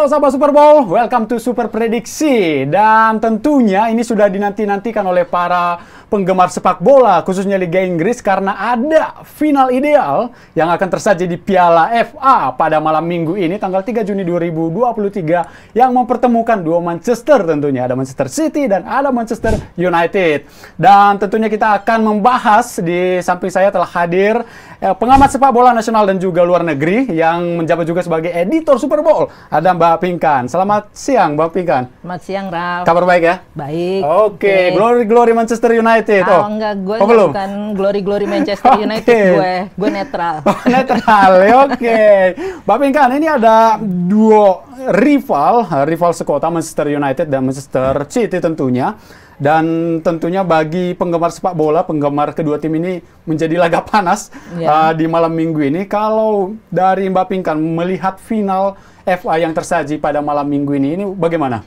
Halo sahabat Super Bowl, welcome to Super Prediksi. Dan tentunya ini sudah dinanti-nantikan oleh para penggemar sepak bola, khususnya Liga Inggris, karena ada final ideal yang akan tersaji di Piala FA pada malam minggu ini, tanggal 3 Juni 2023, yang mempertemukan dua Manchester tentunya. Ada Manchester City dan ada Manchester United. Dan tentunya kita akan membahas, di samping saya telah hadir eh, pengamat sepak bola nasional dan juga luar negeri, yang menjabat juga sebagai editor Super Bowl, ada Mbak Pingkan. Selamat siang, Mbak Pingkan. Selamat siang, Raf. Kabar baik ya? Baik. Oke, okay. okay. Glory Glory Manchester United United? Oh, oh enggak, gue oh, bukan glory-glory Manchester okay. United gue. Gue netral. Oh, netral, ya, oke. Okay. Mbak Pinkan, ini ada duo rival, rival sekota Manchester United dan Manchester City tentunya. Dan tentunya bagi penggemar sepak bola, penggemar kedua tim ini menjadi laga panas yeah. uh, di malam minggu ini. Kalau dari Mbak Pinkan melihat final FA yang tersaji pada malam minggu ini, ini bagaimana?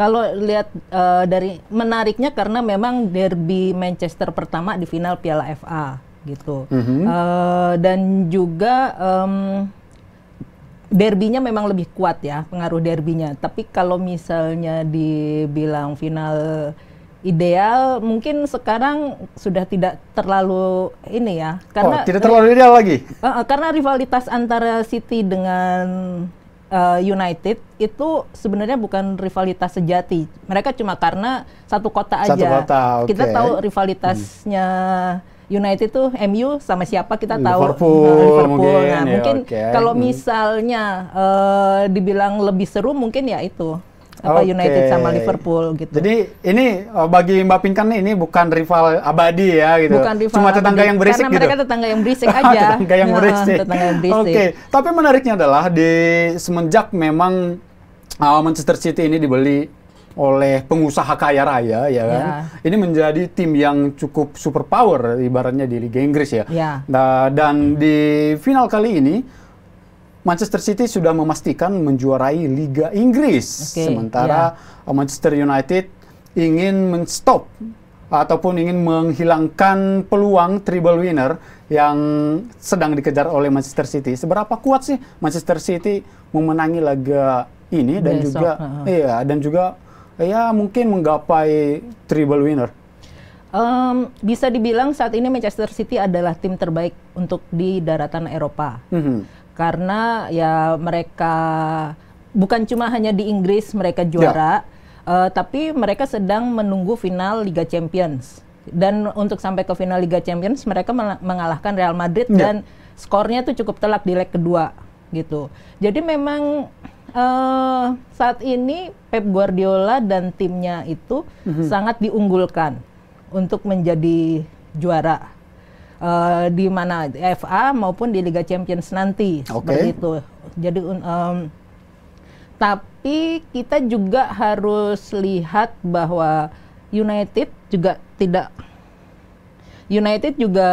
Kalau lihat uh, dari menariknya karena memang derby Manchester pertama di final Piala FA gitu. Mm -hmm. uh, dan juga um, derbinya memang lebih kuat ya pengaruh Derbynya. Tapi kalau misalnya dibilang final ideal mungkin sekarang sudah tidak terlalu ini ya karena oh, tidak terlalu ideal lagi. Uh, karena rivalitas antara City dengan Eh, United itu sebenarnya bukan rivalitas sejati. Mereka cuma karena satu kota aja. Satu kota, okay. Kita tahu rivalitasnya United itu MU sama siapa kita tahu Liverpool. Nah, Liverpool. Mungkin, nah, mungkin ya, okay. kalau hmm. misalnya uh, dibilang lebih seru mungkin ya itu apa okay. United sama Liverpool gitu. Jadi ini oh, bagi Mbak Pinkan ini bukan rival abadi ya gitu. Bukan rival Cuma tetangga abadi. yang berisik Karena gitu. mereka tetangga yang berisik oh, aja. tetangga yang berisik. tetangga yang berisik. Oke, okay. tapi menariknya adalah di semenjak memang uh, Manchester City ini dibeli oleh pengusaha kaya raya ya kan. Ya. Ini menjadi tim yang cukup super power ibaratnya di Liga Inggris ya. ya. Nah, dan di final kali ini Manchester City sudah memastikan menjuarai Liga Inggris, okay, sementara yeah. Uh, Manchester United ingin menstop ataupun ingin menghilangkan peluang triple winner yang sedang dikejar oleh Manchester City. Seberapa kuat sih Manchester City memenangi laga ini dan Besok, juga uh. iya dan juga ya mungkin menggapai triple winner. Um, bisa dibilang saat ini Manchester City adalah tim terbaik untuk di daratan Eropa. Mm -hmm karena ya mereka bukan cuma hanya di Inggris mereka ya. juara, ya. uh, tapi mereka sedang menunggu final Liga Champions. Dan untuk sampai ke final Liga Champions mereka mengalahkan Real Madrid ya. dan skornya tuh cukup telak di leg kedua gitu. Jadi memang uh, saat ini Pep Guardiola dan timnya itu mm -hmm. sangat diunggulkan untuk menjadi juara uh, di mana FA maupun di Liga Champions nanti okay. seperti itu. Jadi um, tapi kita juga harus lihat bahwa United juga tidak United juga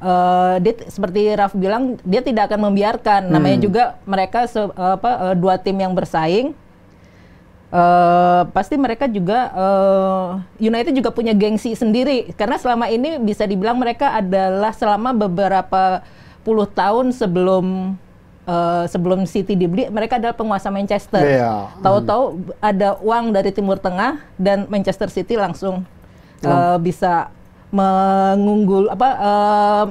uh, dia seperti Raf bilang dia tidak akan membiarkan namanya hmm. juga mereka se, apa eh, dua tim yang bersaing uh, pasti mereka juga uh, United juga punya gengsi sendiri karena selama ini bisa dibilang mereka adalah selama beberapa puluh tahun sebelum uh, sebelum City dibeli mereka adalah penguasa Manchester. Yeah. Tahu-tahu mm. ada uang dari Timur Tengah dan Manchester City langsung uh, bisa mengunggul apa uh,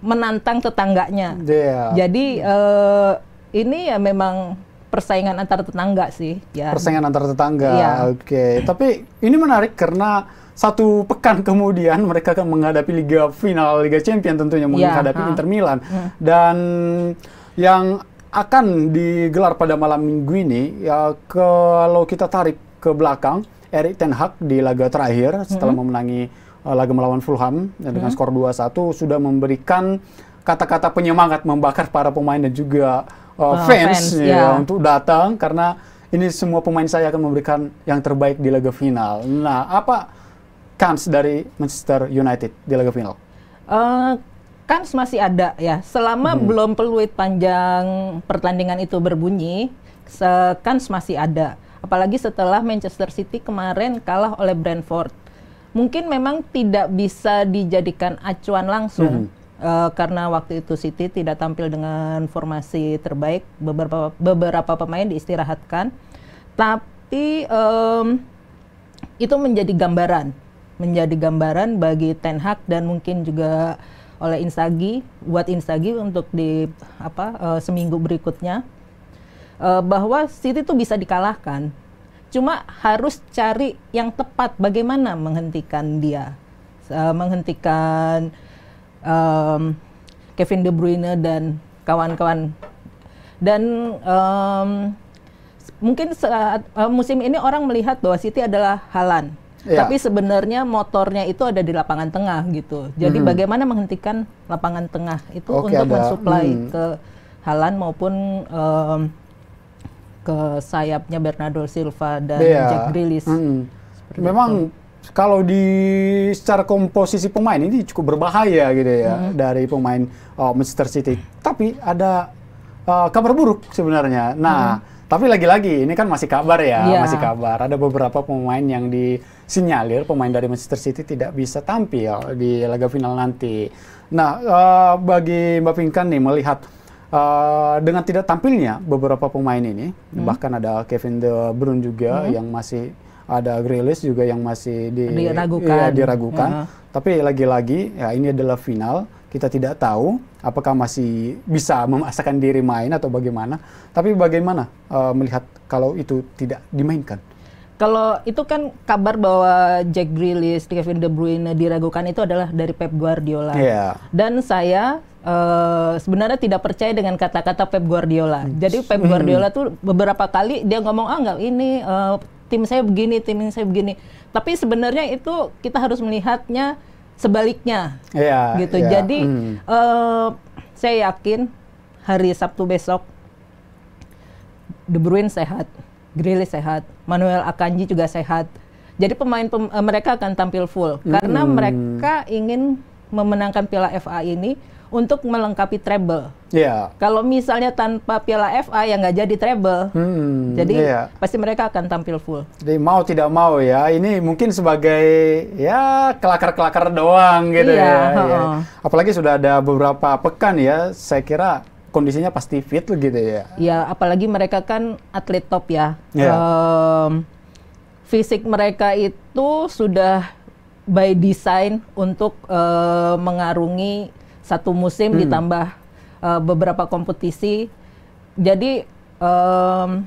menantang tetangganya. Yeah. Jadi uh, ini ya memang persaingan antar tetangga sih. Ya. Persaingan antar tetangga. Ya. Oke. Okay. Tapi ini menarik karena satu pekan kemudian mereka akan menghadapi liga final Liga Champions tentunya iya, menghadapi ya, Inter Milan hmm. dan yang akan digelar pada malam minggu ini ya kalau kita tarik ke belakang Erik Ten Hag di laga terakhir setelah hmm. memenangi uh, laga melawan Fulham ya, dengan hmm. skor 2-1 sudah memberikan kata-kata penyemangat membakar para pemain dan juga uh, fans, fans ya, yeah. untuk datang karena ini semua pemain saya akan memberikan yang terbaik di laga final. Nah, apa kans dari Manchester United di laga final? Uh, kans masih ada ya, selama hmm. belum peluit panjang pertandingan itu berbunyi, kans masih ada. Apalagi setelah Manchester City kemarin kalah oleh Brentford mungkin memang tidak bisa dijadikan acuan langsung. Hmm uh, karena waktu itu City tidak tampil dengan formasi terbaik, beberapa beberapa pemain diistirahatkan. Tapi um, itu menjadi gambaran, menjadi gambaran bagi Ten Hag dan mungkin juga oleh Insagi, buat Insagi untuk di apa uh, seminggu berikutnya uh, bahwa City itu bisa dikalahkan. Cuma harus cari yang tepat bagaimana menghentikan dia, uh, menghentikan um, Kevin De Bruyne dan kawan-kawan dan um, mungkin saat uh, musim ini orang melihat bahwa City adalah halan yeah. tapi sebenarnya motornya itu ada di lapangan tengah gitu jadi hmm bagaimana menghentikan lapangan tengah itu okay, untuk mensuplai hmm. ke halan maupun um, ke sayapnya Bernardo Silva dan yeah. Jack Grealish Hmm. Memang itu kalau di secara komposisi pemain ini cukup berbahaya gitu ya hmm. dari pemain uh, Manchester City. Tapi ada uh, kabar buruk sebenarnya. Nah, hmm. tapi lagi-lagi ini kan masih kabar ya, yeah. masih kabar. Ada beberapa pemain yang disinyalir pemain dari Manchester City tidak bisa tampil di laga final nanti. Nah, uh, bagi Mbak Pinkan nih melihat Uh, dengan tidak tampilnya beberapa pemain ini, hmm. bahkan ada Kevin De Bruyne juga hmm. yang masih ada Grealish juga yang masih di, diragukan. Ya, diragukan. Uh -huh. Tapi lagi-lagi ya ini adalah final, kita tidak tahu apakah masih bisa memaksakan diri main atau bagaimana. Tapi bagaimana uh, melihat kalau itu tidak dimainkan? Kalau itu kan kabar bahwa Jack Grealish, Kevin De Bruyne diragukan itu adalah dari Pep Guardiola. Yeah. Dan saya Uh, sebenarnya tidak percaya dengan kata-kata Pep Guardiola. Jadi Pep hmm. Guardiola tuh beberapa kali dia ngomong ah nggak ini uh, tim saya begini, tim saya begini. Tapi sebenarnya itu kita harus melihatnya sebaliknya, yeah, gitu. Yeah. Jadi mm. uh, saya yakin hari Sabtu besok De Bruyne sehat, Grealish sehat, Manuel Akanji juga sehat. Jadi pemain pem eh, mereka akan tampil full mm. karena hmm. mereka ingin memenangkan Piala FA ini untuk melengkapi treble. Yeah. Kalau misalnya tanpa Piala FA yang nggak jadi treble. Hmm, jadi yeah. pasti mereka akan tampil full. Jadi mau tidak mau ya, ini mungkin sebagai ya kelakar-kelakar doang gitu yeah, ya, oh. ya. Apalagi sudah ada beberapa pekan ya, saya kira kondisinya pasti fit gitu ya. Ya, apalagi mereka kan atlet top ya. Yeah. Iya. Um, fisik mereka itu sudah by design untuk uh, mengarungi satu musim hmm. ditambah uh, beberapa kompetisi. Jadi um,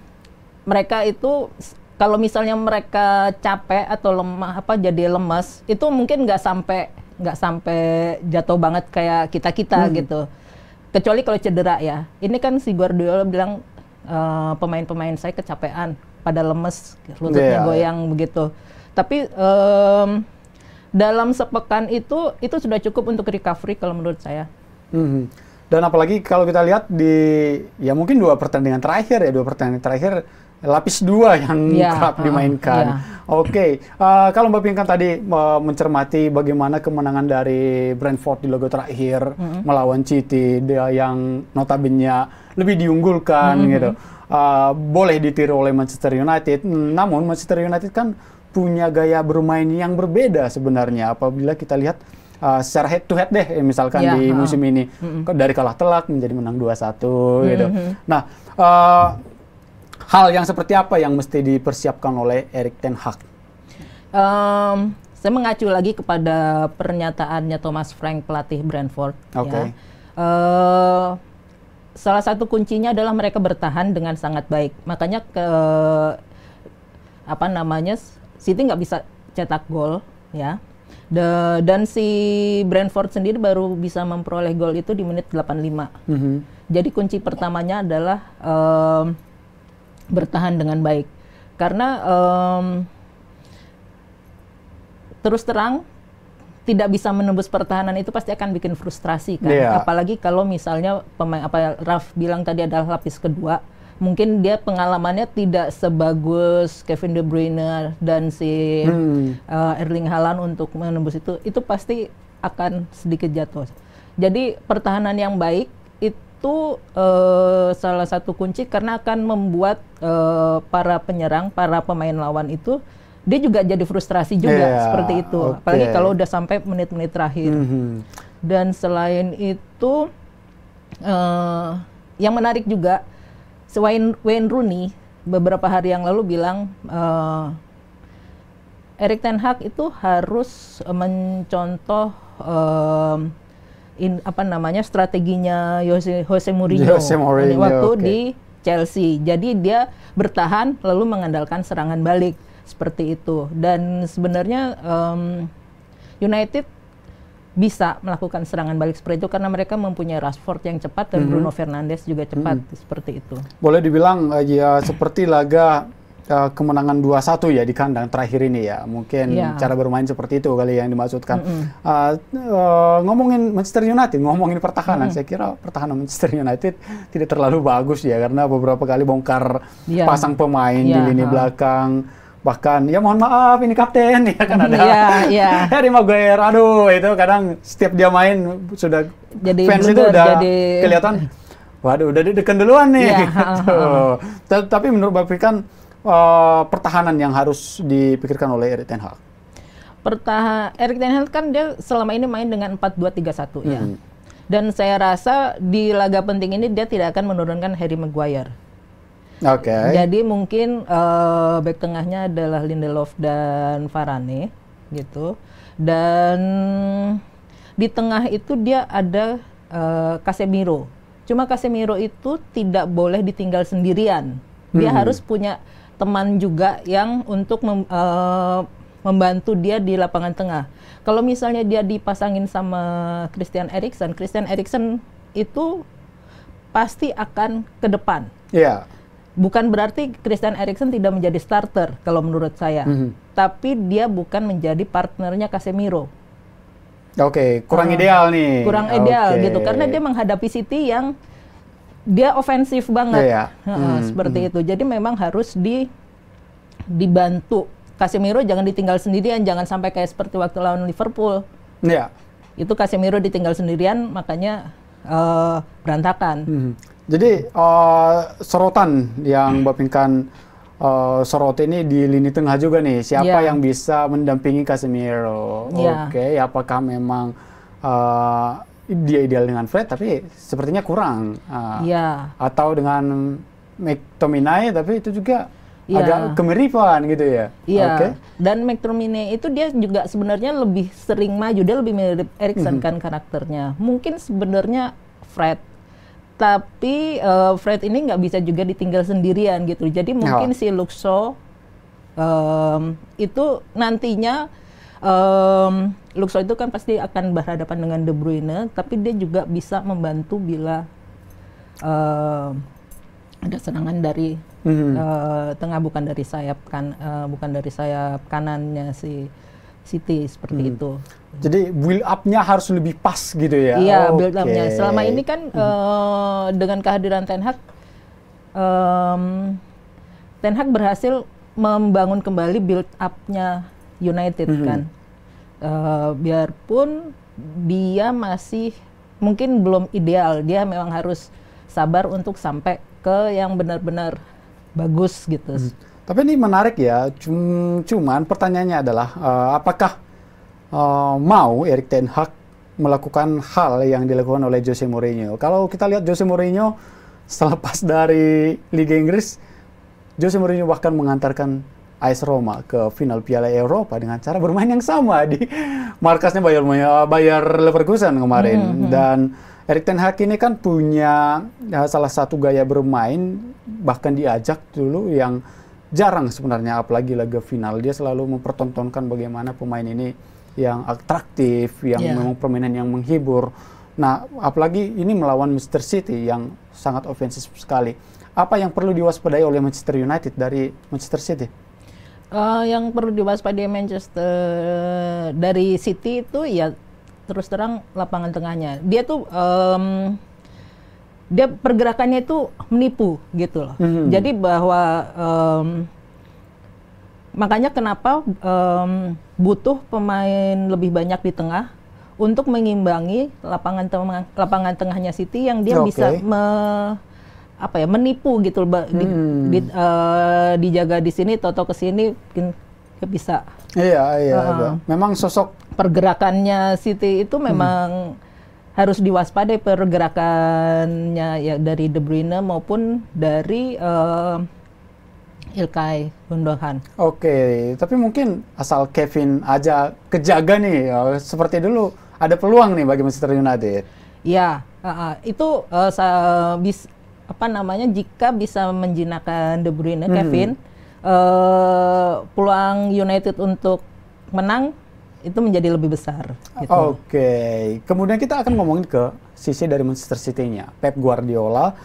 mereka itu kalau misalnya mereka capek atau lemah apa jadi lemes itu mungkin nggak sampai nggak sampai jatuh banget kayak kita kita hmm. gitu kecuali kalau cedera ya ini kan si Guardiola bilang pemain eh, pemain-pemain saya kecapean pada lemes lututnya yeah. Iya. goyang begitu tapi um, dalam sepekan itu itu sudah cukup untuk recovery kalau menurut saya. Hmm. Dan apalagi kalau kita lihat di ya mungkin dua pertandingan terakhir ya dua pertandingan terakhir lapis dua yang ya, kerap uh, dimainkan. Ya. Oke, okay. uh, eh, kalau Mbak Pinkan tadi uh, mencermati bagaimana kemenangan dari Brentford di logo terakhir mm -hmm. melawan City, dia yang notabene lebih diunggulkan mm -hmm. gitu, uh, boleh ditiru oleh Manchester United. Namun Manchester United kan punya gaya bermain yang berbeda sebenarnya apabila kita lihat uh, secara head to head deh eh, misalkan ya, di musim ini mm -hmm. dari kalah telak menjadi menang 2-1 mm -hmm. gitu. Mm-hmm. Nah, uh, hal yang seperti apa yang mesti dipersiapkan oleh Erik ten Hag? Um, saya mengacu lagi kepada pernyataannya Thomas Frank pelatih Brentford okay. ya. Uh, salah satu kuncinya adalah mereka bertahan dengan sangat baik. Makanya ke apa namanya City nggak bisa cetak gol ya. The, dan si Brentford sendiri baru bisa memperoleh gol itu di menit 85. Mm -hmm. Jadi kunci pertamanya adalah um, bertahan dengan baik. Karena um, terus terang tidak bisa menembus pertahanan itu pasti akan bikin frustrasi kan. Yeah. Apalagi kalau misalnya pemain apa Raf bilang tadi adalah lapis kedua mungkin dia pengalamannya tidak sebagus Kevin De Bruyne dan si hmm. uh, Erling Haaland untuk menembus itu itu pasti akan sedikit jatuh. Jadi pertahanan yang baik itu uh, salah satu kunci karena akan membuat uh, para penyerang, para pemain lawan itu dia juga jadi frustrasi juga yeah, seperti itu. Okay. Apalagi kalau udah sampai menit-menit terakhir. Mm -hmm. Dan selain itu uh, yang menarik juga So Wayne, Rooney beberapa hari yang lalu bilang uh, Erik Ten Hag itu harus mencontoh uh, in, apa namanya strateginya Jose, Jose Mourinho, Jose Mourinho waktu okay. di Chelsea. Jadi dia bertahan lalu mengandalkan serangan balik seperti itu. Dan sebenarnya um, United bisa melakukan serangan balik seperti itu karena mereka mempunyai Rashford yang cepat dan mm -hmm. Bruno Fernandes juga cepat mm -hmm. seperti itu. Boleh dibilang eh, ya seperti laga uh, kemenangan 2-1 ya di kandang terakhir ini ya. Mungkin yeah. cara bermain seperti itu kali yang dimaksudkan. Mm -hmm. uh, uh, ngomongin Manchester United, ngomongin pertahanan, mm -hmm. saya kira pertahanan Manchester United tidak terlalu bagus ya karena beberapa kali bongkar yeah. pasang pemain yeah. di ya, lini belakang bahkan ya mohon maaf ini kapten ya kan ada yeah, iya. yeah. Harry Maguire aduh itu kadang setiap dia main sudah jadi fans blunder, itu udah jadi... kelihatan waduh udah dideken duluan nih yeah, gitu. tapi menurut Bapak kan uh, pertahanan yang harus dipikirkan oleh Erik Ten Hag pertahan Erik Ten Hag kan dia selama ini main dengan 4-2-3-1 hmm. ya mm-hmm. dan saya rasa di laga penting ini dia tidak akan menurunkan Harry Maguire Oke. Okay. Jadi mungkin uh, back tengahnya adalah Lindelof dan Varane gitu. Dan di tengah itu dia ada uh, Casemiro. Cuma Casemiro itu tidak boleh ditinggal sendirian. Dia hmm. harus punya teman juga yang untuk mem, uh, membantu dia di lapangan tengah. Kalau misalnya dia dipasangin sama Christian Eriksen, Christian Eriksen itu pasti akan ke depan. Yeah bukan berarti Christian Eriksen tidak menjadi starter kalau menurut saya, mm-hmm. tapi dia bukan menjadi partnernya Casemiro. Oke, okay, kurang uh, ideal nih. Kurang ideal gitu karena dia menghadapi City yang dia ofensif banget. Yeah, yeah. Uh, seperti hmm. itu. Jadi memang harus di dibantu. Casemiro jangan ditinggal sendirian, jangan sampai kayak seperti waktu lawan Liverpool. Iya. Yeah. Itu Casemiro ditinggal sendirian makanya uh, berantakan. Mm. Jadi uh, sorotan yang hmm. Pinkan uh, eh, sorot ini di lini tengah juga nih. Siapa yeah. yang bisa mendampingi Casemiro? Yeah. Oke, okay, apakah memang uh, dia ideal dengan Fred tapi sepertinya kurang. Uh, yeah. Atau dengan McTominay tapi itu juga yeah. agak kemiripan gitu ya. Iya. Yeah. Okay. Dan McTominay itu dia juga sebenarnya lebih sering maju, dia lebih mirip Erikson mm -hmm. kan karakternya. Mungkin sebenarnya Fred tapi uh, Fred ini nggak bisa juga ditinggal sendirian gitu. Jadi mungkin oh. si Luxo um, itu nantinya um, Luxo itu kan pasti akan berhadapan dengan De Bruyne, tapi dia juga bisa membantu bila uh, ada serangan dari hmm uh, tengah bukan dari sayap kan uh, bukan dari sayap kanannya si City seperti hmm. itu. Jadi build up-nya harus lebih pas gitu ya. Iya, okay. build up-nya. Selama ini kan hmm. uh, dengan kehadiran Ten Hag um, Ten Hag berhasil membangun kembali build up-nya United hmm. kan. Uh, biarpun dia masih mungkin belum ideal, dia memang harus sabar untuk sampai ke yang benar-benar bagus gitu. Hmm. Tapi ini menarik ya. Cuman pertanyaannya adalah uh, apakah Eh, mau Erik Ten Hag melakukan hal yang dilakukan oleh Jose Mourinho. Kalau kita lihat Jose Mourinho selepas dari Liga Inggris, Jose Mourinho bahkan mengantarkan AS Roma ke final Piala Eropa dengan cara bermain yang sama di markasnya Bayer eh, Bayer Leverkusen kemarin mm -hmm. dan Erik ten Hag ini kan punya ya, salah satu gaya bermain bahkan diajak dulu yang jarang sebenarnya apalagi laga final dia selalu mempertontonkan bagaimana pemain ini yang atraktif, yang yeah. memang permainan yang menghibur. Nah, apalagi ini melawan Manchester City yang sangat ofensif sekali. Apa yang perlu diwaspadai oleh Manchester United dari Manchester City? Uh, yang perlu diwaspadai Manchester dari City itu ya terus terang lapangan tengahnya. Dia tuh um, dia pergerakannya itu menipu gitu loh. -hmm. Jadi bahwa um, makanya kenapa um, butuh pemain lebih banyak di tengah untuk mengimbangi lapangan tengah lapangan tengahnya City yang dia okay. bisa me, apa ya menipu gitu hmm. di, di, uh, eh, dijaga di sini toto ke sini mungkin bisa iya iya uh, memang sosok pergerakannya City itu hmm. memang hmm. harus diwaspadai pergerakannya ya dari De Bruyne maupun dari uh, Ilkay Gundogan. Oke, tapi mungkin asal Kevin aja kejaga nih, uh, seperti dulu ada peluang nih bagi Manchester United. Ya, uh, uh, itu uh, bis, apa namanya jika bisa menjinakkan De Bruyne, hmm. Kevin, uh, peluang United untuk menang itu menjadi lebih besar. Gitu. Oke, kemudian kita akan ngomongin ke sisi dari Manchester City-nya, Pep Guardiola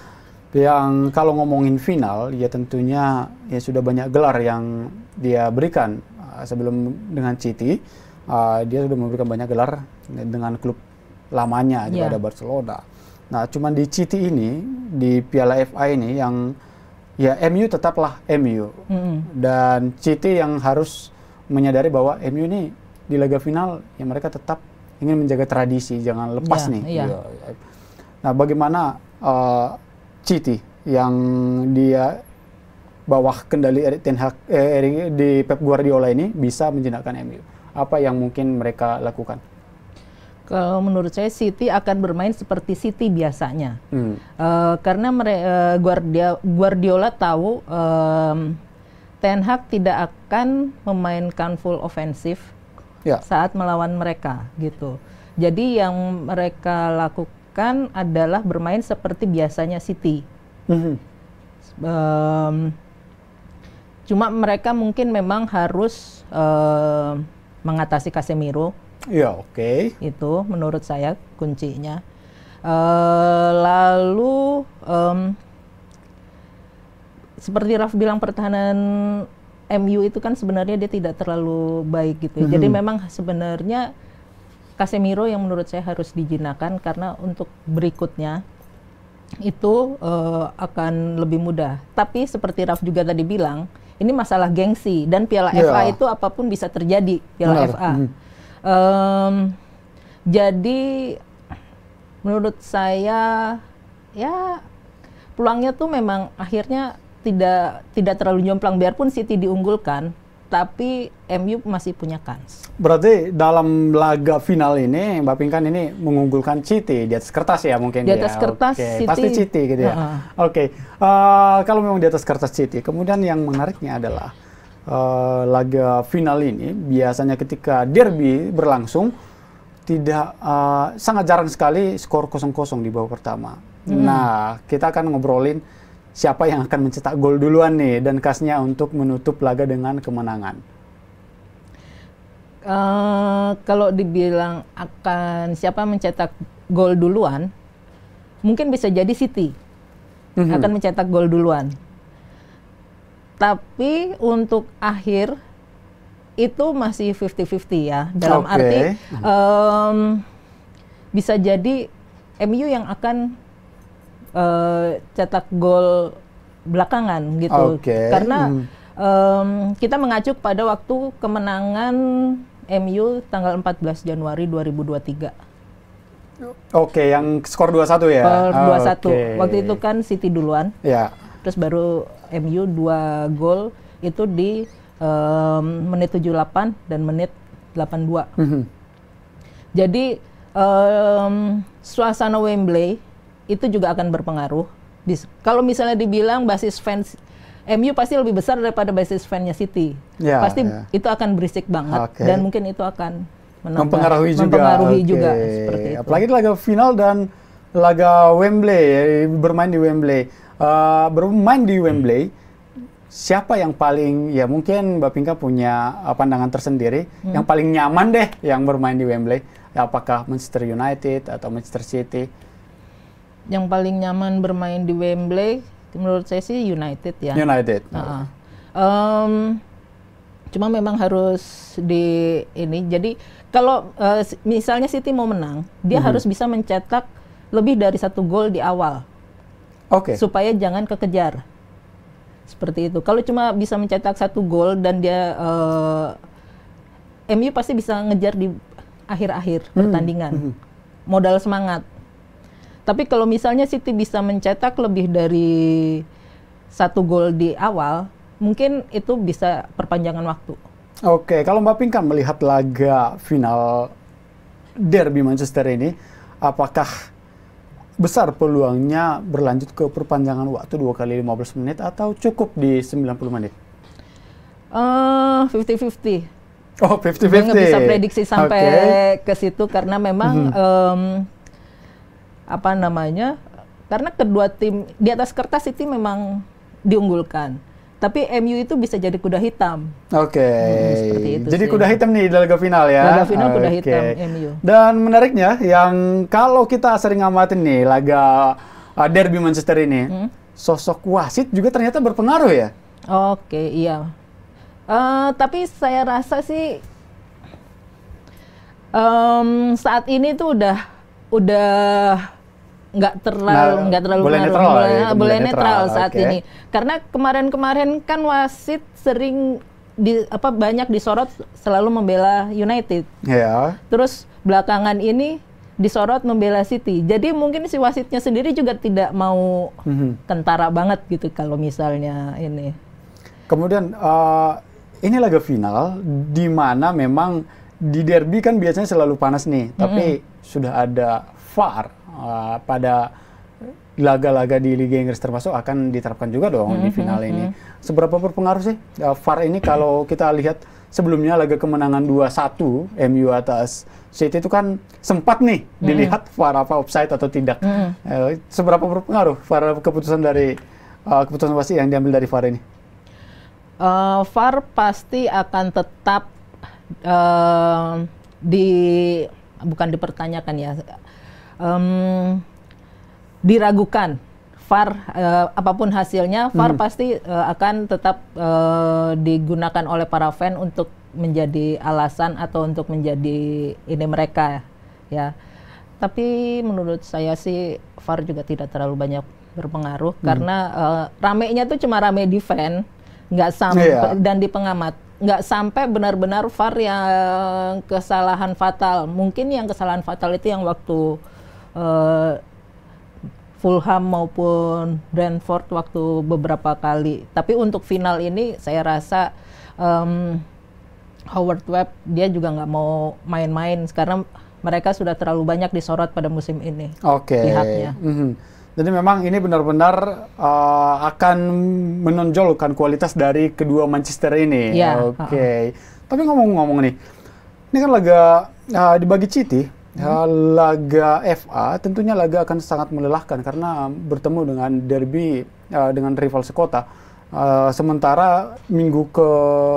yang kalau ngomongin final ya tentunya ya sudah banyak gelar yang dia berikan ah, sebelum dengan City uh, dia sudah memberikan banyak gelar dengan klub lamanya juga ya. ada Barcelona. Nah, cuman di City ini di Piala FA ini yang ya MU tetaplah MU mm -hmm. dan City yang harus menyadari bahwa MU ini di laga final ya mereka tetap ingin menjaga tradisi jangan lepas yeah, nih. Yeah. Nah, bagaimana uh, City yang dia bawah kendali Erik Ten Hag eh, di Pep Guardiola ini bisa menjinakkan MU. Apa yang mungkin mereka lakukan? Kalau menurut saya City akan bermain seperti City biasanya, hmm. uh, karena mere, uh, Guardia, Guardiola tahu um, Ten Hag tidak akan memainkan full offensive ya. saat melawan mereka gitu. Jadi yang mereka lakukan lakukan adalah bermain seperti biasanya City. Mm-hmm. Um, cuma mereka mungkin memang harus uh, mengatasi Casemiro. Ya oke. Okay. Itu menurut saya kuncinya. Uh, lalu um, seperti Raf bilang pertahanan MU itu kan sebenarnya dia tidak terlalu baik gitu. Mm-hmm. Jadi mhm. memang sebenarnya Casemiro yang menurut saya harus dijinakan karena untuk berikutnya itu uh, akan lebih mudah. Tapi seperti Raf juga tadi bilang, ini masalah gengsi dan Piala yeah. FA itu apapun bisa terjadi Piala Benar. FA. Hmm. Um, jadi menurut saya ya peluangnya tuh memang akhirnya tidak tidak terlalu nyomplang biarpun City diunggulkan tapi MU masih punya kans. Berarti dalam laga final ini Mbak Pingkan ini mengunggulkan City di atas kertas ya mungkin Di ya? atas ya. kertas okay. City. Pasti City gitu ya. Uh -huh. Oke. Okay. Uh, eh, kalau memang di atas kertas City, kemudian yang menariknya adalah uh, laga final ini biasanya ketika derby berlangsung tidak uh, sangat jarang sekali skor 0-0 di babak pertama. Hmm. Nah, kita akan ngobrolin siapa yang akan mencetak gol duluan nih dan khasnya untuk menutup laga dengan kemenangan? Uh, kalau dibilang akan siapa mencetak gol duluan, mungkin bisa jadi City mm -hmm. akan mencetak gol duluan. Tapi untuk akhir itu masih 50-50 ya. Dalam okay. arti um, bisa jadi MU yang akan uh, cetak gol belakangan gitu. Okay. Karena hmm. um, kita mengacu pada waktu kemenangan MU tanggal 14 Januari 2023. Oke, okay, yang skor 2-1 ya. Skor 2-1. Okay. Waktu itu kan City duluan. Ya. Yeah. Terus baru MU 2 gol itu di um, menit 78 dan menit 82. Mm -hmm. Jadi um, suasana Wembley itu juga akan berpengaruh. Di, kalau misalnya dibilang basis fans MU pasti lebih besar daripada basis fansnya City. Ya, pasti yeah. itu akan berisik banget okay. dan mungkin itu akan menambah, mempengaruhi juga. Mempengaruhi okay. juga seperti itu. Apalagi laga final dan laga Wembley ya, bermain di Wembley. Uh, bermain di Wembley hmm siapa yang paling ya mungkin Mbak Pinka punya eh, pandangan tersendiri hmm. yang paling nyaman deh yang bermain di Wembley apakah Manchester United atau Manchester City yang paling nyaman bermain di Wembley menurut saya sih United ya. United. Uh -uh. Um, cuma memang harus di ini. Jadi kalau uh, misalnya City mau menang, dia mm -hmm. harus bisa mencetak lebih dari satu gol di awal. Oke. Okay. Supaya jangan kekejar. Seperti itu. Kalau cuma bisa mencetak satu gol dan dia uh, eh, MU pasti bisa ngejar di akhir-akhir mhm. pertandingan. Mm -hmm. Modal semangat tapi kalau misalnya City bisa mencetak lebih dari satu gol di awal, mungkin itu bisa perpanjangan waktu. Oke, kalau Mbak Pinkan melihat laga final derby Manchester ini, apakah besar peluangnya berlanjut ke perpanjangan waktu 2 kali 15 menit atau cukup di 90 menit? Uh, eh, 50-50. Oh, 50-50. bisa prediksi sampai okay. ke situ karena memang -hmm. um, apa namanya karena kedua tim di atas kertas itu memang diunggulkan tapi MU itu bisa jadi kuda hitam. Oke. Okay. Hmm, Jadi sih. kuda hitam nih di laga final ya. Laga final okay. kuda hitam MU. Dan menariknya yang kalau kita sering ngamatin nih laga uh, derby Manchester ini, hmm? sosok wasit juga ternyata berpengaruh ya. Oke, okay, iya. Uh, tapi saya rasa sih um, saat ini tuh udah udah nggak terlalu nah, nggak nah, terlalu boleh netral, ya, boleh, ya, boleh netral, netral saat okay. ini karena kemarin-kemarin kan wasit sering di apa banyak disorot selalu membela United. Yeah. Terus belakangan ini disorot membela City. Jadi mungkin si wasitnya sendiri juga tidak mau mm-hmm. kentara banget gitu kalau misalnya ini. Kemudian uh, ini laga final di mana memang di derby kan biasanya selalu panas nih, mm-hmm. tapi mhm sudah ada VAR uh, eh, pada laga-laga di Liga Inggris termasuk akan diterapkan juga dong mm -hmm. di mhm, final ini. Mhm. Seberapa berpengaruh sih uh, eh, VAR ini kalau kita lihat sebelumnya laga kemenangan 2-1 MU atas City itu kan sempat nih mm. dilihat VAR apa offside atau tidak. Mm. Uh, seberapa berpengaruh VAR keputusan dari uh, keputusan wasit yang diambil dari VAR ini? Uh, VAR pasti akan tetap uh, di bukan dipertanyakan ya um, diragukan Far uh, apapun hasilnya Far hmm. pasti uh, akan tetap uh, digunakan oleh para fan untuk menjadi alasan atau untuk menjadi ini mereka ya. Tapi menurut saya sih Far juga tidak terlalu banyak berpengaruh hmm. karena uh, ramenya tuh cuma rame di fan nggak sampai yeah. dan di pengamat nggak sampai benar-benar VAR yang kesalahan fatal. Mungkin yang kesalahan fatal itu yang waktu uh, Fulham maupun Brentford waktu beberapa kali. Tapi untuk final ini saya rasa um, Howard Webb dia juga nggak mau main-main karena mereka sudah terlalu banyak disorot pada musim ini. Oke. Okay. Pihaknya. Mm -hmm. Jadi memang ini benar-benar uh, akan menonjolkan kualitas dari kedua Manchester ini. Ya. Oke. Okay. Uh -huh. Tapi ngomong-ngomong nih, ini kan laga uh, dibagi City, hmm. uh, laga FA tentunya laga akan sangat melelahkan karena bertemu dengan derby uh, dengan rival sekota. Uh, sementara minggu ke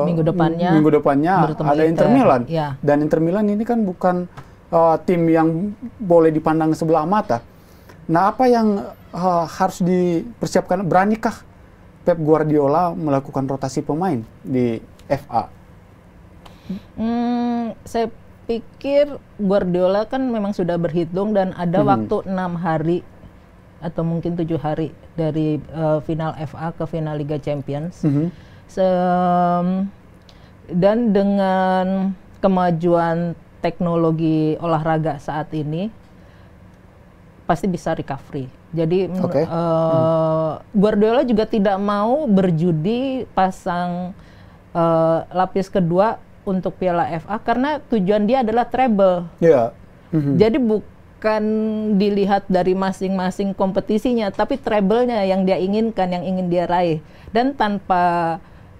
minggu depannya minggu depannya ada Inter, Inter Milan ya. dan Inter Milan ini kan bukan uh, tim yang boleh dipandang sebelah mata Nah, apa yang uh, harus dipersiapkan? Beranikah Pep Guardiola melakukan rotasi pemain di FA? Hmm, saya pikir Guardiola kan memang sudah berhitung dan ada hmm. waktu enam hari atau mungkin tujuh hari dari uh, final FA ke final Liga Champions. Hmm. Se dan dengan kemajuan teknologi olahraga saat ini, pasti bisa recovery. Jadi okay. uh, hmm. Guardiola juga tidak mau berjudi pasang uh, lapis kedua untuk Piala FA karena tujuan dia adalah treble. Yeah. Mm-hmm. Jadi bukan dilihat dari masing-masing kompetisinya, tapi treble-nya yang dia inginkan, yang ingin dia raih. Dan tanpa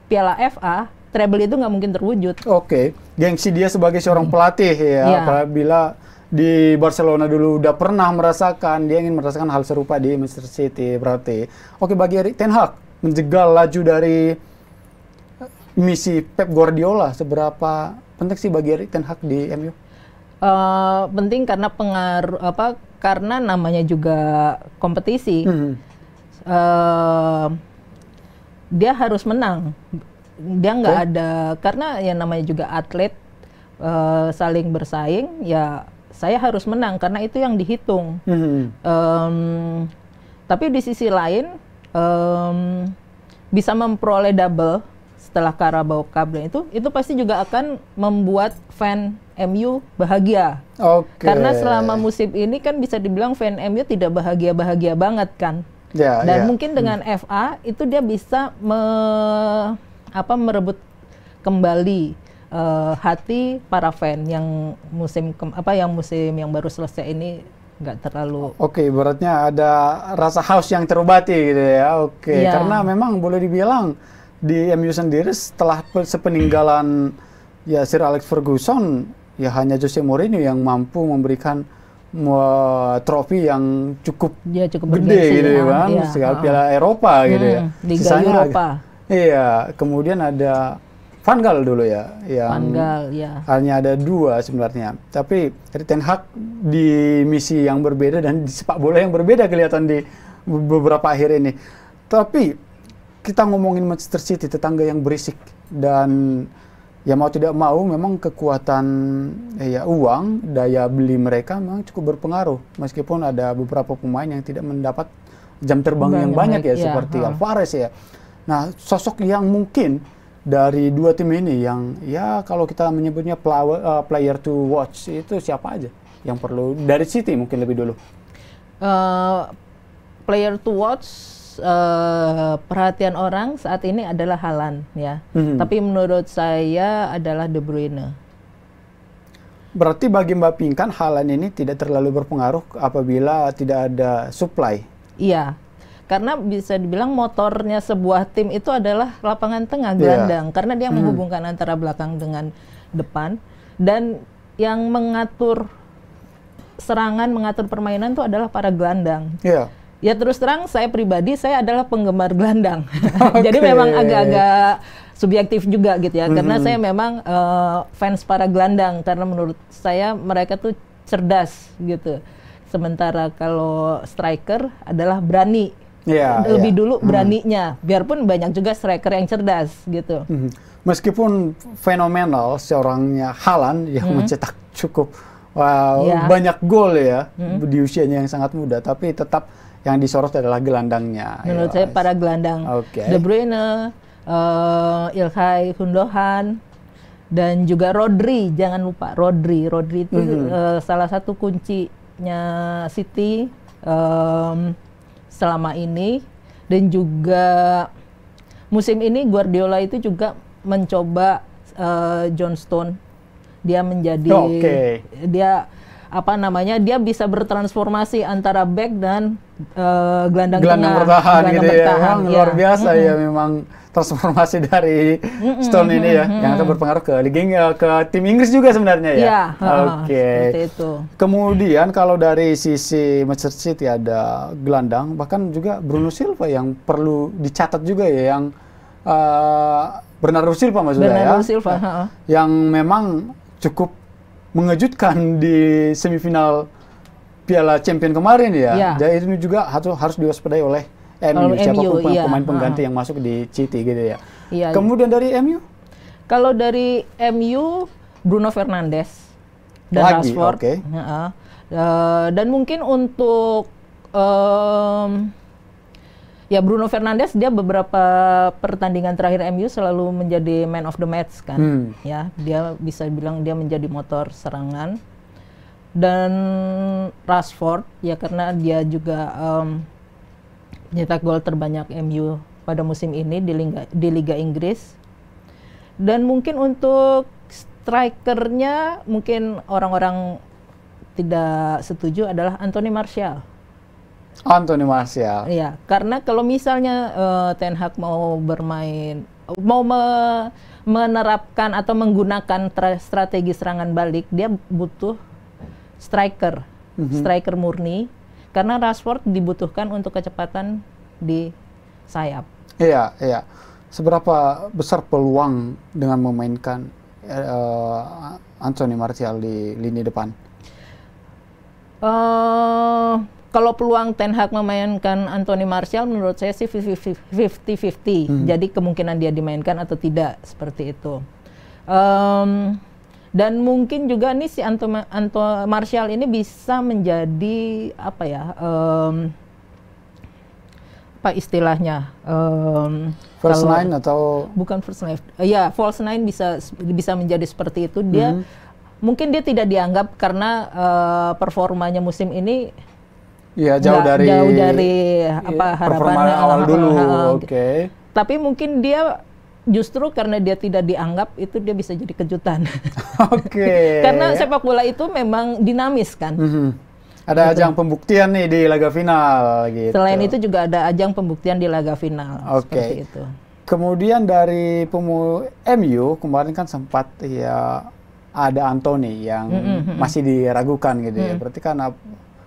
Piala FA, treble itu nggak mungkin terwujud. Oke, okay. gengsi dia sebagai seorang iya. pelatih ya, iya. apabila di Barcelona dulu udah pernah merasakan, dia ingin merasakan hal serupa di Manchester City berarti. Oke bagi Erik Ten Hag menjegal laju dari eh, misi Pep Guardiola seberapa penting sih bagi Erik Ten Hag di MU? Uh, eh, penting karena pengaruh apa karena namanya juga kompetisi. -hmm. uh, dia harus menang. Dia nggak okay. ada karena ya namanya juga atlet uh, saling bersaing ya saya harus menang karena itu yang dihitung. Hmm. Um, tapi di sisi lain um, bisa memperoleh double setelah Carabao Cup dan itu itu pasti juga akan membuat fan MU bahagia. Okay. Karena selama musim ini kan bisa dibilang fan MU tidak bahagia-bahagia banget kan. Yeah, dan yeah. mungkin dengan hmm. FA itu dia bisa me, apa merebut kembali uh, hati para fan yang musim apa yang musim yang baru selesai ini nggak terlalu oke okay, ibaratnya ada rasa haus yang terobati gitu ya oke okay. Iya. yeah. karena memang boleh dibilang di MU sendiri setelah sepeninggalan ya Sir Alex Ferguson ya hanya Jose Mourinho yang mampu memberikan trofi yang cukup, ya, cukup gede gitu ya, ya, kan iya, segala Piala Eropa gitu ya hmm, Liga sisanya Eropa. iya kemudian ada Vangal dulu ya yang ya hanya ada dua sebenarnya tapi Ten Hag di misi yang berbeda dan di sepak bola yang berbeda kelihatan di beberapa akhir ini tapi kita ngomongin Manchester City tetangga yang berisik dan ya mau tidak mau memang kekuatan eh, ya uang daya beli mereka memang cukup berpengaruh meskipun ada beberapa pemain yang tidak mendapat jam terbang Banyak yang banyak, ya, ya seperti ha. Alvarez ya nah sosok yang mungkin dari dua tim ini yang ya kalau kita menyebutnya player, uh, player to watch itu siapa aja yang perlu dari City mungkin lebih dulu. Uh, player to watch uh, perhatian orang saat ini adalah Halan ya. hmm. Tapi menurut saya adalah De Bruyne. Berarti bagi Mbak Pinkan Halan ini tidak terlalu berpengaruh apabila tidak ada supply. Iya, karena bisa dibilang motornya sebuah tim itu adalah lapangan tengah gelandang yeah. karena dia hmm. menghubungkan antara belakang dengan depan dan yang mengatur serangan mengatur permainan itu adalah para gelandang. Yeah. Ya terus terang saya pribadi saya adalah penggemar gelandang. Okay. Jadi memang agak-agak subjektif juga gitu ya -hmm. karena saya memang uh, fans para gelandang karena menurut saya mereka tuh cerdas gitu. Sementara kalau striker adalah berani yeah, lebih yeah. dulu hmm. beraninya. Hmm. Biarpun banyak juga striker yang cerdas gitu. Hmm. Meskipun fenomenal seorangnya Halan yang hmm. mencetak cukup wow, yeah. banyak gol ya hmm. di usianya yang sangat muda, tapi tetap yang disorot adalah gelandangnya. Menurut ya, saya para gelandang okay. De Bruyne, uh, Ilkay Gundogan dan juga Rodri, jangan lupa Rodri. Rodri itu mm -hmm. uh, salah satu kuncinya City. Um, selama ini dan juga musim ini Guardiola itu juga mencoba uh, John Stone dia menjadi okay. dia apa namanya dia bisa bertransformasi antara back dan uh, gelandang, gelandang tengah bertahan gelandang gitu ya. bertahan, iya. ya. ya. luar biasa mm -hmm. ya memang transformasi dari mm hmm Stone ini ya, mm hmm yang akan berpengaruh ke Liga eh, ke tim Inggris juga sebenarnya ya. Yeah. Iya, Oke. Okay. Kemudian kalau dari sisi Manchester City ada gelandang, bahkan juga Bruno Silva yang perlu dicatat juga ya, yang uh, Bernardo Silva maksudnya ya. Bernardo ya. Silva. yang memang cukup mengejutkan di semifinal Piala Champion kemarin ya. ya. Jadi ini juga harus harus diwaspadai oleh MU, MU iya. pemain ah. pengganti ha. yang masuk di City gitu ya. Iya, iya. Kemudian iya. dari MU? Kalau dari MU Bruno Fernandes dan Lagi, Rashford. Okay. uh, eh, dan mungkin untuk um, ya Bruno Fernandes dia beberapa pertandingan terakhir MU selalu menjadi man of the match kan hmm. ya dia bisa bilang dia menjadi motor serangan dan Rashford ya karena dia juga um, Nyetak gol terbanyak MU pada musim ini di Liga, di Liga Inggris. Dan mungkin untuk strikernya mungkin orang-orang tidak setuju adalah Anthony Martial. Anthony Martial. Iya, karena kalau misalnya uh, Ten Hag mau bermain mau me menerapkan atau menggunakan strategi serangan balik, dia butuh striker, mm -hmm. striker murni karena Rashford dibutuhkan untuk kecepatan di sayap. Iya, iya. Seberapa besar peluang dengan memainkan uh, Anthony Martial di lini depan? Uh, kalau peluang Ten Hag memainkan Anthony Martial menurut saya sih 50-50. Hmm. Jadi kemungkinan dia dimainkan atau tidak seperti itu. Um, dan mungkin juga nih si Anto, Anto Martial ini bisa menjadi apa ya um, apa istilahnya um, first kalau, nine atau bukan first nine uh, ya false nine bisa bisa menjadi seperti itu dia mm -hmm. mungkin dia tidak dianggap karena uh, performanya musim ini ya jauh dari jauh dari apa harapannya awal dulu oke okay. Gitu. tapi mungkin dia justru karena dia tidak dianggap itu dia bisa jadi kejutan. Oke. Okay. karena sepak bola itu memang dinamis kan. Mm -hmm. Ada gitu. ajang pembuktian nih di laga final gitu. Selain itu juga ada ajang pembuktian di laga final. Oke. Okay. itu. Kemudian dari pemu MU kemarin kan sempat ya ada Anthony yang mm -hmm. masih diragukan gitu mm. ya. Mhm. Berarti kan ap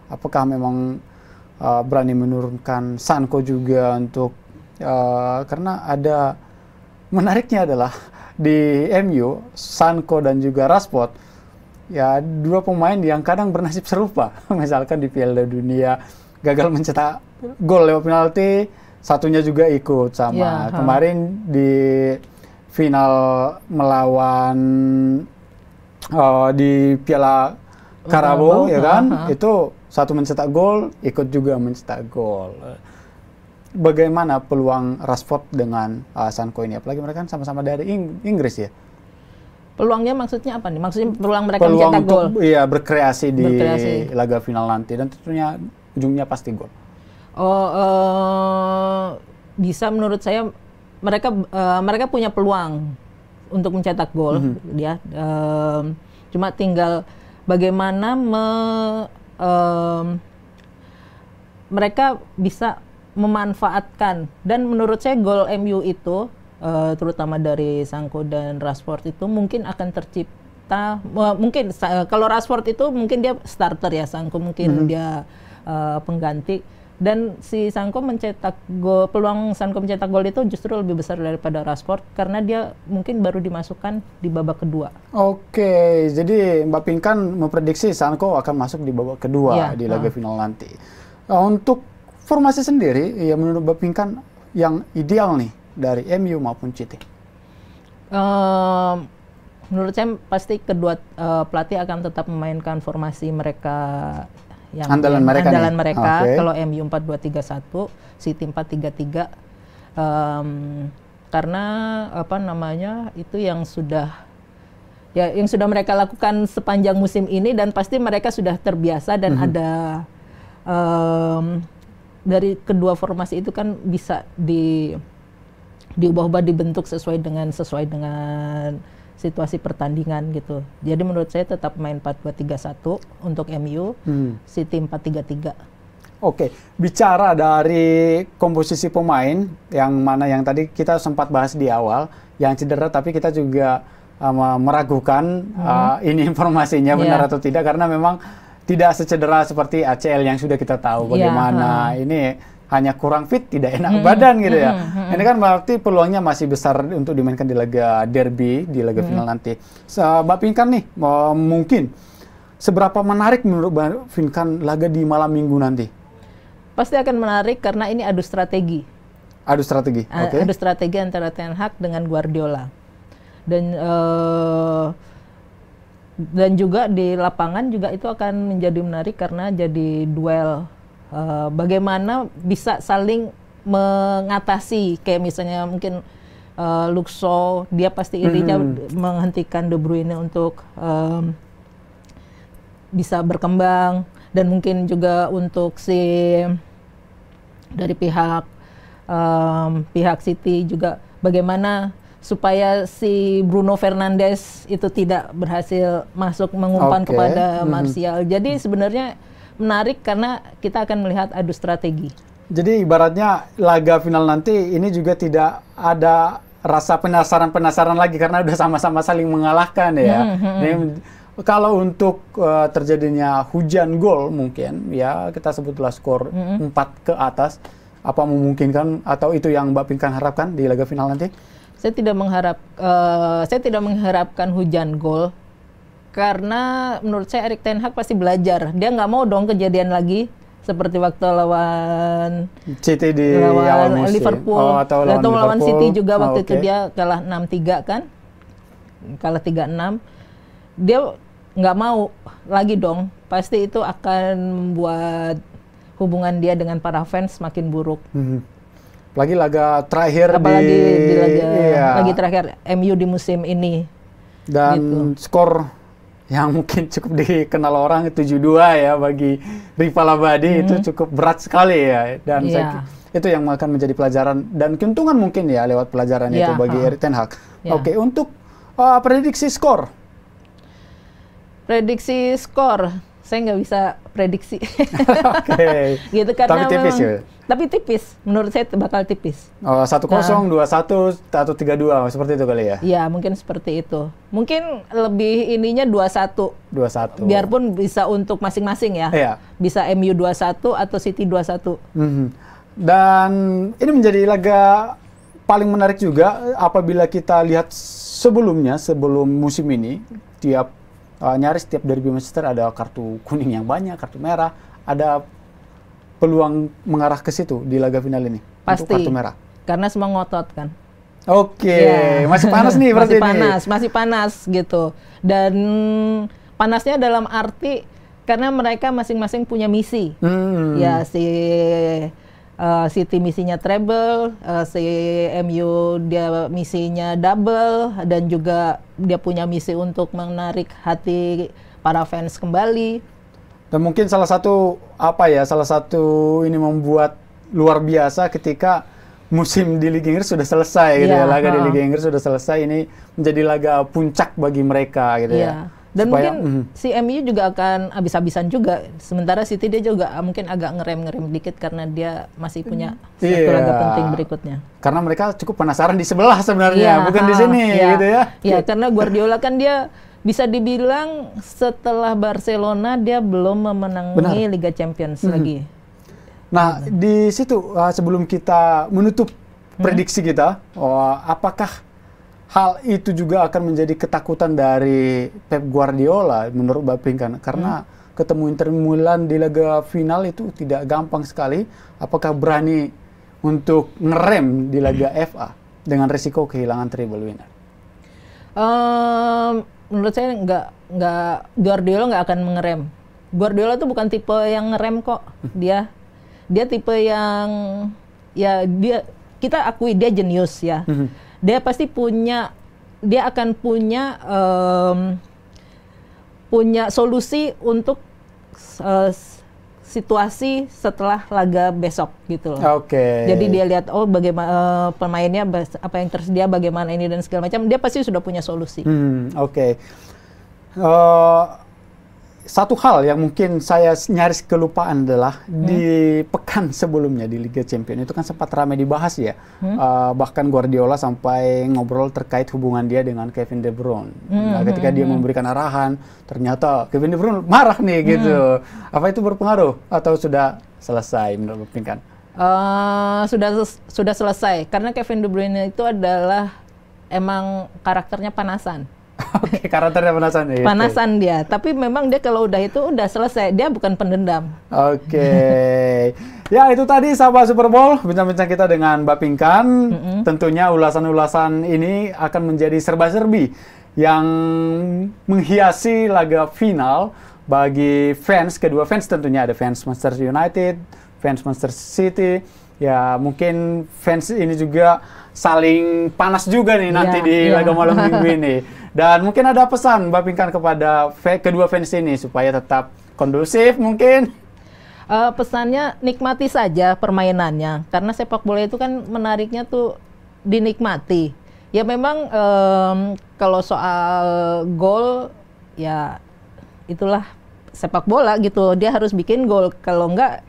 apakah memang uh, berani menurunkan Sanko juga untuk uh, karena ada menariknya adalah di MU, Sanko dan juga Rashford, ya dua pemain yang kadang bernasib serupa. Misalkan di Piala Dunia gagal mencetak gol lewat penalti, satunya juga ikut sama. Ya, Kemarin di final melawan uh, di Piala Karabau, ya kan, ha. itu satu mencetak gol, ikut juga mencetak gol bagaimana peluang Rashford dengan uh, Sanko ini? Apalagi mereka kan sama-sama dari Ing Inggris ya. Peluangnya maksudnya apa nih? Maksudnya peluang mereka peluang mencetak gol? Iya, berkreasi, berkreasi di laga final nanti dan tentunya ujungnya pasti gol. Oh, uh, eh, bisa menurut saya mereka uh, mereka punya peluang untuk mencetak gol mm -hmm. ya. Uh, cuma tinggal bagaimana me, uh, mereka bisa memanfaatkan dan menurut saya gol MU itu uh, terutama dari Sangko dan Rashford itu mungkin akan tercipta uh, mungkin uh, kalau Rashford itu mungkin dia starter ya Sangko mungkin mm -hmm. dia uh, pengganti dan si Sangko mencetak gol peluang Sangko mencetak gol itu justru lebih besar daripada Rashford karena dia mungkin baru dimasukkan di babak kedua. Oke, jadi Mbak Pinkan memprediksi Sangko akan masuk di babak kedua ya, di laga uh. final nanti. Untuk formasi sendiri ya menurut bapak kan yang ideal nih dari MU maupun City? Uh, menurut saya pasti kedua uh, pelatih akan tetap memainkan formasi mereka yang andalan mereka. Andalan mereka. Okay. Kalau MU 4231, City tiga um, karena apa namanya itu yang sudah ya yang sudah mereka lakukan sepanjang musim ini dan pasti mereka sudah terbiasa dan mm -hmm. ada um, dari kedua formasi itu kan bisa di diubah-ubah dibentuk sesuai dengan sesuai dengan situasi pertandingan gitu. Jadi menurut saya tetap main 4-2-3-1 untuk MU, hmm. City 4-3-3. Oke, bicara dari komposisi pemain yang mana yang tadi kita sempat bahas di awal, yang cedera tapi kita juga um, meragukan hmm. uh, ini informasinya benar yeah. atau tidak karena memang tidak secedera seperti ACL yang sudah kita tahu iya, bagaimana hmm. ini hanya kurang fit tidak enak hmm. badan gitu ya. Hmm. Ini kan berarti peluangnya masih besar untuk dimainkan di laga derby di laga hmm. final nanti. So, Mbak Pinkan nih mungkin seberapa menarik menurut Mbak Pinkan laga di malam minggu nanti? Pasti akan menarik karena ini adu strategi. Adu strategi. okay. Adu strategi antara Ten Hag dengan Guardiola. Dan uh, dan juga di lapangan juga itu akan menjadi menarik karena jadi duel uh, bagaimana bisa saling mengatasi kayak misalnya mungkin uh, eh, Luxo dia pasti irinya mm-hmm. menghentikan De Bruyne untuk um, bisa berkembang dan mungkin juga untuk si dari pihak um, pihak City juga bagaimana supaya si Bruno Fernandes itu tidak berhasil masuk mengumpan okay. kepada mhm. Martial. Mm-hmm. Jadi sebenarnya menarik karena kita akan melihat adu strategi. Jadi ibaratnya laga final nanti ini juga tidak ada rasa penasaran-penasaran lagi karena udah sama-sama saling mengalahkan ya. Mm-hmm. Mhm. Jadi, kalau untuk uh, terjadinya hujan gol mungkin ya kita sebutlah skor mm-hmm. 4 ke atas apa memungkinkan atau itu yang Mbak Pinkan harapkan di laga final nanti? Saya tidak mengharap uh, saya tidak mengharapkan hujan gol karena menurut saya Erik Ten Hag pasti belajar. Dia nggak mau dong kejadian lagi seperti waktu lawan City di lawan awal musim. Liverpool oh, atau lawan, Liverpool. lawan City juga oh, waktu okay. itu dia kalah 6-3 kan? Kalah 3-6. Dia nggak mau lagi dong. Pasti itu akan membuat hubungan dia dengan para fans semakin buruk. Mm -hmm. Apalagi laga terakhir Apalagi di, di laga, iya. lagi terakhir MU di musim ini. Dan gitu. skor yang mungkin cukup dikenal orang 7-2 ya bagi Rival Abadi hmm. itu cukup berat sekali ya dan yeah. saya, iya. itu yang akan menjadi pelajaran dan keuntungan mungkin ya lewat pelajaran yeah, itu bagi ah. Erik Ten Hag. Yeah. Oke, okay, untuk uh, prediksi skor. Prediksi skor saya nggak bisa prediksi. Oke. gitu karena tapi tipis memang, ya. Tapi tipis, menurut saya bakal tipis. Oh, satu kosong, nah. dua satu, atau tiga dua, seperti itu kali ya? Iya, mungkin seperti itu. Mungkin lebih ininya dua satu. Dua satu. Biarpun bisa untuk masing-masing ya. Iya. Bisa MU dua satu atau City dua satu. Mm -hmm. Dan ini menjadi laga paling menarik juga apabila kita lihat sebelumnya, sebelum musim ini, tiap uh, nyaris setiap derby Manchester ada kartu kuning yang banyak, kartu merah, ada peluang mengarah ke situ di laga final ini Pasti. untuk kartu merah. Karena semua ngotot kan. Oke, okay. Iya. yeah. masih panas nih berarti masih panas, ini. masih panas gitu. Dan panasnya dalam arti karena mereka masing-masing punya misi. Hmm. Ya si uh, si misinya treble, uh, si MU dia misinya double dan juga dia punya misi untuk menarik hati para fans kembali. Dan mungkin salah satu apa ya, salah satu ini membuat luar biasa ketika musim di Liga Inggris sudah selesai gitu ya. Iya, laga uh. di Liga Inggris sudah selesai ini menjadi laga puncak bagi mereka gitu yeah. ya iya. Dan Supaya, mungkin mm. si MU juga akan habis-habisan juga. Sementara City dia juga mungkin agak ngerem-ngerem dikit karena dia masih punya mm. satu yeah. laga penting berikutnya. Karena mereka cukup penasaran di sebelah sebenarnya, yeah, bukan di sini yeah. gitu ya. Iya, yeah, karena Guardiola kan dia bisa dibilang setelah Barcelona dia belum memenangi Benar. Liga Champions mm -hmm. lagi. Nah, di situ uh, sebelum kita menutup mm -hmm. prediksi kita, oh, apakah hal itu juga akan menjadi ketakutan dari Pep Guardiola menurut Mbak Pink kan. karena hmm. ketemu Inter Milan di laga final itu tidak gampang sekali apakah berani untuk ngerem di laga hmm. FA dengan risiko kehilangan treble winner. Um, menurut saya nggak nggak Guardiola nggak akan mengerem. Guardiola tuh bukan tipe yang ngerem kok. Hmm. Dia dia tipe yang ya dia kita akui dia jenius ya. Hmm dia pasti punya dia akan punya um, punya solusi untuk uh, situasi setelah laga besok gitu loh. Oke. Okay. Jadi dia lihat oh bagaimana uh, eh, pemainnya apa yang tersedia bagaimana ini dan segala macam dia pasti sudah punya solusi. Hmm, oke. Okay. Uh, eh, satu hal yang mungkin saya nyaris kelupaan adalah hmm. di pekan sebelumnya di Liga Champions itu kan sempat ramai dibahas ya hmm. uh, bahkan Guardiola sampai ngobrol terkait hubungan dia dengan Kevin De Bruyne hmm. nah, hmm, ketika dia hmm. memberikan arahan ternyata Kevin De Bruyne marah nih hmm. gitu apa itu berpengaruh atau sudah selesai menurut Pinkan? Eh, sudah sudah selesai karena Kevin De Bruyne itu adalah emang karakternya panasan Oke, okay, karakternya panasan ya. Gitu. Panasan dia, tapi memang dia kalau udah itu udah selesai. Dia bukan pendendam. Oke. Okay. ya, itu tadi sahabat Super Bowl bincang-bincang kita dengan Mbak Pingkan. Mm -hmm. Tentunya ulasan-ulasan ini akan menjadi serba-serbi yang menghiasi laga final bagi fans kedua fans tentunya ada fans Manchester United, fans Manchester City, ya mungkin fans ini juga saling panas juga nih nanti yeah, di yeah. laga malam minggu ini. Dan mungkin ada pesan Mbak pingkan kepada kedua fans ini supaya tetap kondusif mungkin. Uh, pesannya nikmati saja permainannya karena sepak bola itu kan menariknya tuh dinikmati. Ya memang um, kalau soal gol ya itulah sepak bola gitu. Dia harus bikin gol kalau enggak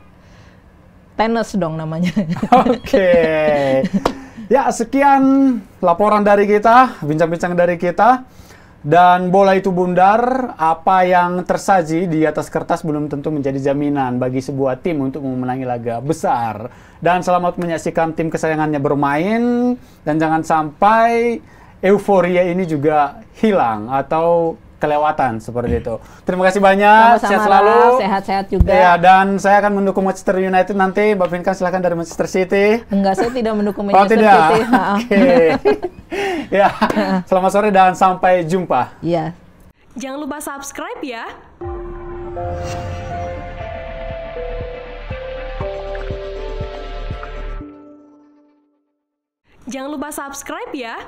tenis dong namanya. Oke. Okay. Ya, sekian laporan dari kita, bincang-bincang dari kita. Dan bola itu bundar, apa yang tersaji di atas kertas belum tentu menjadi jaminan bagi sebuah tim untuk memenangi laga besar. Dan selamat menyaksikan tim kesayangannya bermain, dan jangan sampai euforia ini juga hilang atau kelewatan seperti itu. Terima kasih banyak. Sama-sama, sehat selalu. Sehat-sehat juga. Ya, dan saya akan mendukung Manchester United nanti. Mbak Vinka silahkan dari Manchester City. Enggak, saya tidak mendukung oh, Manchester oh, tidak. Oke. ya, selamat sore dan sampai jumpa. ya Jangan lupa subscribe ya. Jangan lupa subscribe ya.